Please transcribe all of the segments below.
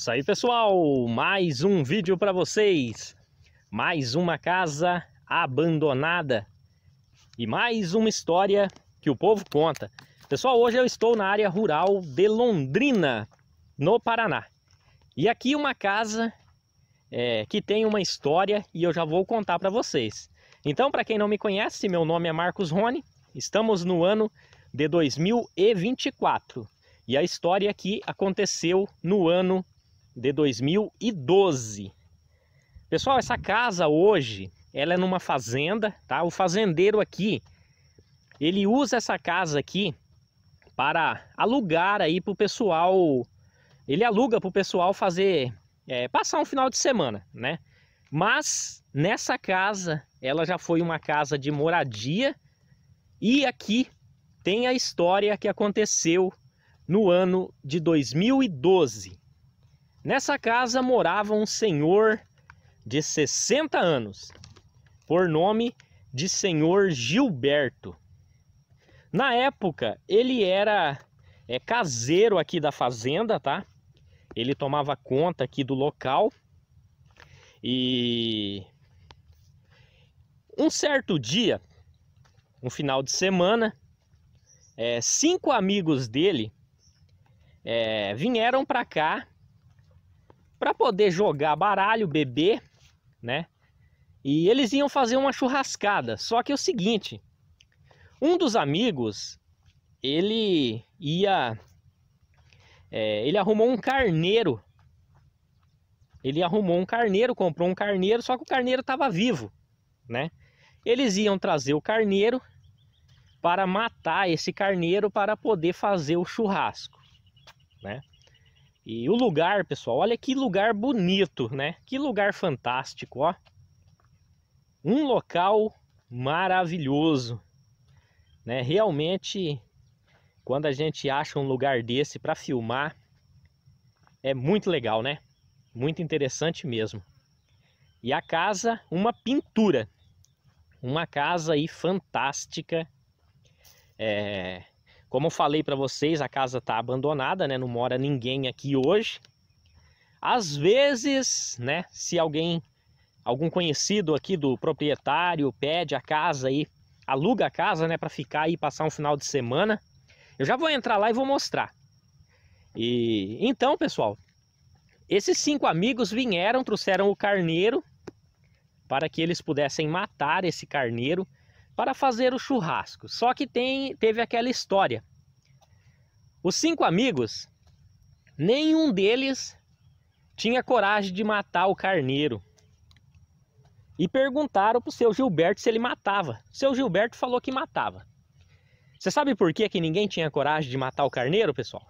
Isso aí, pessoal! Mais um vídeo para vocês. Mais uma casa abandonada e mais uma história que o povo conta. Pessoal, hoje eu estou na área rural de Londrina, no Paraná. E aqui uma casa é, que tem uma história e eu já vou contar para vocês. Então, para quem não me conhece, meu nome é Marcos Rony. Estamos no ano de 2024. E a história aqui aconteceu no ano de 2012. Pessoal, essa casa hoje, ela é numa fazenda, tá? O fazendeiro aqui, ele usa essa casa aqui para alugar aí para o pessoal, ele aluga para o pessoal fazer, é, passar um final de semana, né? Mas nessa casa, ela já foi uma casa de moradia e aqui tem a história que aconteceu no ano de 2012. Nessa casa morava um senhor de 60 anos, por nome de senhor Gilberto. Na época, ele era é, caseiro aqui da fazenda, tá? Ele tomava conta aqui do local. E um certo dia, um final de semana, é, cinco amigos dele é, vieram para cá para poder jogar baralho, beber, né? E eles iam fazer uma churrascada. Só que é o seguinte, um dos amigos, ele ia, é, ele arrumou um carneiro. Ele arrumou um carneiro, comprou um carneiro, só que o carneiro estava vivo, né? Eles iam trazer o carneiro para matar esse carneiro para poder fazer o churrasco, né? E o lugar, pessoal, olha que lugar bonito, né? Que lugar fantástico, ó. Um local maravilhoso, né? Realmente, quando a gente acha um lugar desse para filmar, é muito legal, né? Muito interessante mesmo. E a casa, uma pintura. Uma casa aí fantástica. É, como eu falei para vocês, a casa está abandonada, né? Não mora ninguém aqui hoje. Às vezes, né, se alguém algum conhecido aqui do proprietário pede a casa aí, aluga a casa, né, para ficar aí passar um final de semana, eu já vou entrar lá e vou mostrar. E então, pessoal, esses cinco amigos vieram, trouxeram o carneiro para que eles pudessem matar esse carneiro para fazer o churrasco. Só que tem, teve aquela história. Os cinco amigos, nenhum deles tinha coragem de matar o carneiro. E perguntaram para o seu Gilberto se ele matava. seu Gilberto falou que matava. Você sabe por que, que ninguém tinha coragem de matar o carneiro, pessoal?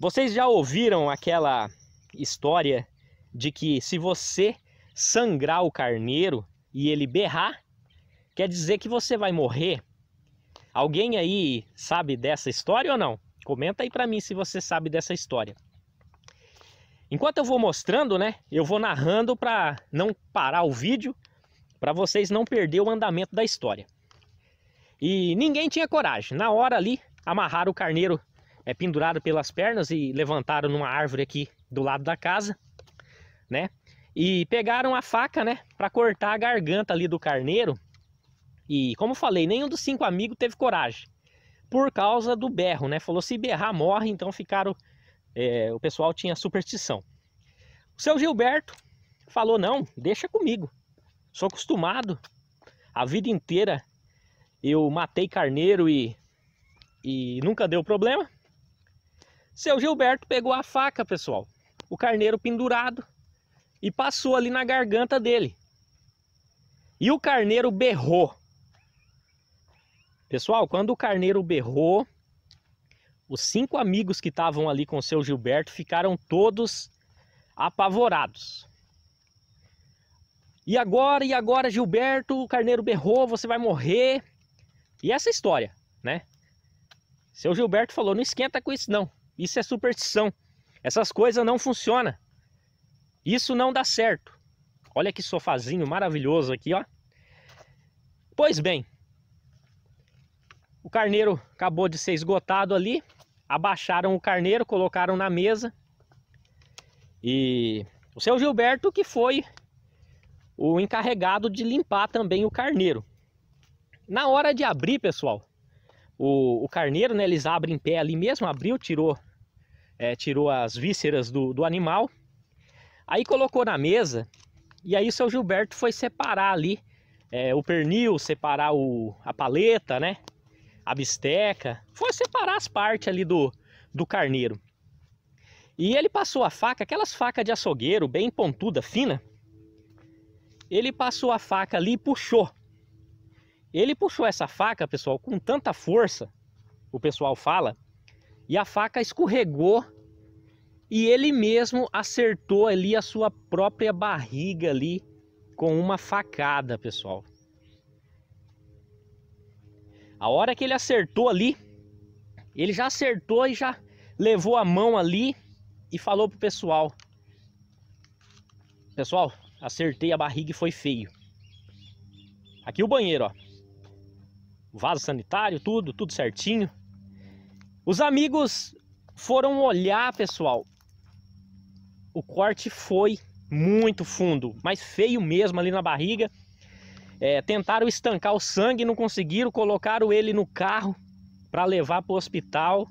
Vocês já ouviram aquela história de que se você sangrar o carneiro e ele berrar, Quer dizer que você vai morrer? Alguém aí sabe dessa história ou não? Comenta aí para mim se você sabe dessa história. Enquanto eu vou mostrando, né, eu vou narrando para não parar o vídeo, para vocês não perder o andamento da história. E ninguém tinha coragem. Na hora ali, amarraram o carneiro é, pendurado pelas pernas e levantaram numa árvore aqui do lado da casa, né? E pegaram a faca, né, para cortar a garganta ali do carneiro e como falei, nenhum dos cinco amigos teve coragem. Por causa do berro, né? Falou se berrar morre, então ficaram. É, o pessoal tinha superstição. O seu Gilberto falou: não, deixa comigo. Sou acostumado. A vida inteira eu matei carneiro e, e nunca deu problema. Seu Gilberto pegou a faca, pessoal, o carneiro pendurado e passou ali na garganta dele. E o carneiro berrou. Pessoal, quando o carneiro berrou, os cinco amigos que estavam ali com o seu Gilberto ficaram todos apavorados. E agora, e agora, Gilberto, o carneiro berrou, você vai morrer. E essa história, né? Seu Gilberto falou: não esquenta com isso, não. Isso é superstição. Essas coisas não funcionam. Isso não dá certo. Olha que sofazinho maravilhoso aqui, ó. Pois bem, o carneiro acabou de ser esgotado ali. Abaixaram o carneiro, colocaram na mesa. E o seu Gilberto que foi o encarregado de limpar também o carneiro. Na hora de abrir, pessoal, o, o carneiro, né, eles abrem em pé ali mesmo, abriu, tirou, é, tirou as vísceras do, do animal. Aí colocou na mesa e aí o seu Gilberto foi separar ali é, o pernil, separar o, a paleta, né? a bisteca, foi separar as partes ali do, do carneiro. E ele passou a faca, aquelas facas de açougueiro, bem pontuda, fina. Ele passou a faca ali e puxou. Ele puxou essa faca, pessoal, com tanta força, o pessoal fala, e a faca escorregou e ele mesmo acertou ali a sua própria barriga ali com uma facada, pessoal. A hora que ele acertou ali, ele já acertou e já levou a mão ali e falou pro pessoal: Pessoal, acertei a barriga e foi feio. Aqui o banheiro, ó. O vaso sanitário, tudo, tudo certinho. Os amigos foram olhar, pessoal. O corte foi muito fundo, mas feio mesmo ali na barriga. É, tentaram estancar o sangue, não conseguiram, colocaram ele no carro para levar para o hospital.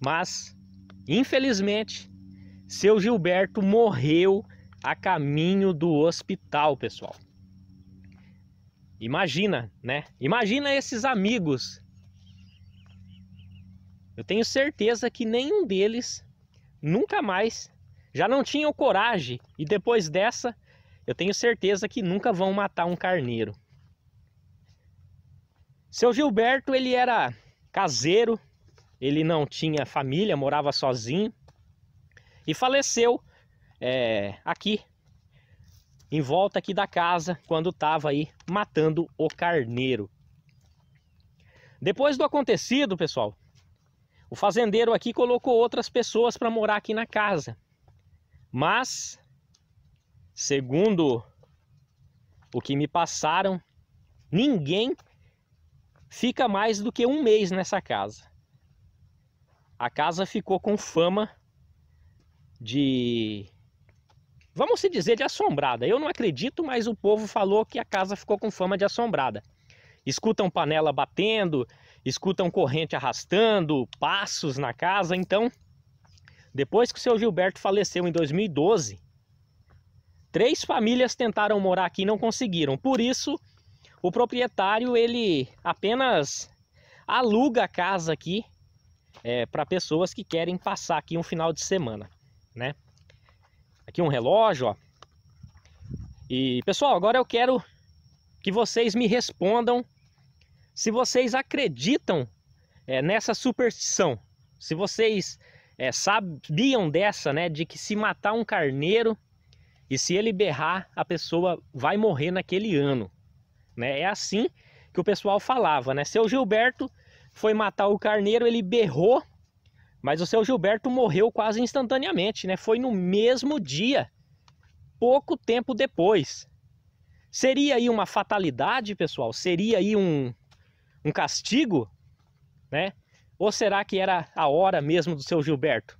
Mas, infelizmente, seu Gilberto morreu a caminho do hospital, pessoal. Imagina, né? Imagina esses amigos. Eu tenho certeza que nenhum deles nunca mais já não tinham coragem e depois dessa eu tenho certeza que nunca vão matar um carneiro. Seu Gilberto, ele era caseiro, ele não tinha família, morava sozinho e faleceu é, aqui, em volta aqui da casa, quando estava aí matando o carneiro. Depois do acontecido, pessoal, o fazendeiro aqui colocou outras pessoas para morar aqui na casa. Mas Segundo o que me passaram, ninguém fica mais do que um mês nessa casa. A casa ficou com fama de. Vamos se dizer de assombrada. Eu não acredito, mas o povo falou que a casa ficou com fama de assombrada. Escutam panela batendo, escutam corrente arrastando, passos na casa. Então, depois que o seu Gilberto faleceu em 2012, Três famílias tentaram morar aqui e não conseguiram. Por isso, o proprietário ele apenas aluga a casa aqui é, para pessoas que querem passar aqui um final de semana, né? Aqui um relógio, ó. E pessoal, agora eu quero que vocês me respondam se vocês acreditam é, nessa superstição. Se vocês é, sabiam dessa, né, de que se matar um carneiro e se ele berrar, a pessoa vai morrer naquele ano. Né? É assim que o pessoal falava, né? Seu Gilberto foi matar o carneiro, ele berrou, mas o seu Gilberto morreu quase instantaneamente, né? Foi no mesmo dia, pouco tempo depois. Seria aí uma fatalidade, pessoal? Seria aí um, um castigo, né? Ou será que era a hora mesmo do seu Gilberto?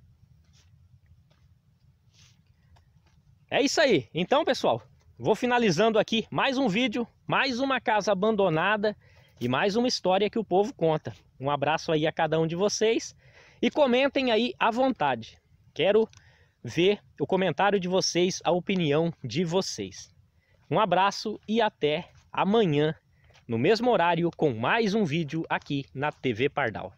É isso aí. Então, pessoal, vou finalizando aqui mais um vídeo, mais uma casa abandonada e mais uma história que o povo conta. Um abraço aí a cada um de vocês e comentem aí à vontade. Quero ver o comentário de vocês, a opinião de vocês. Um abraço e até amanhã, no mesmo horário, com mais um vídeo aqui na TV Pardal.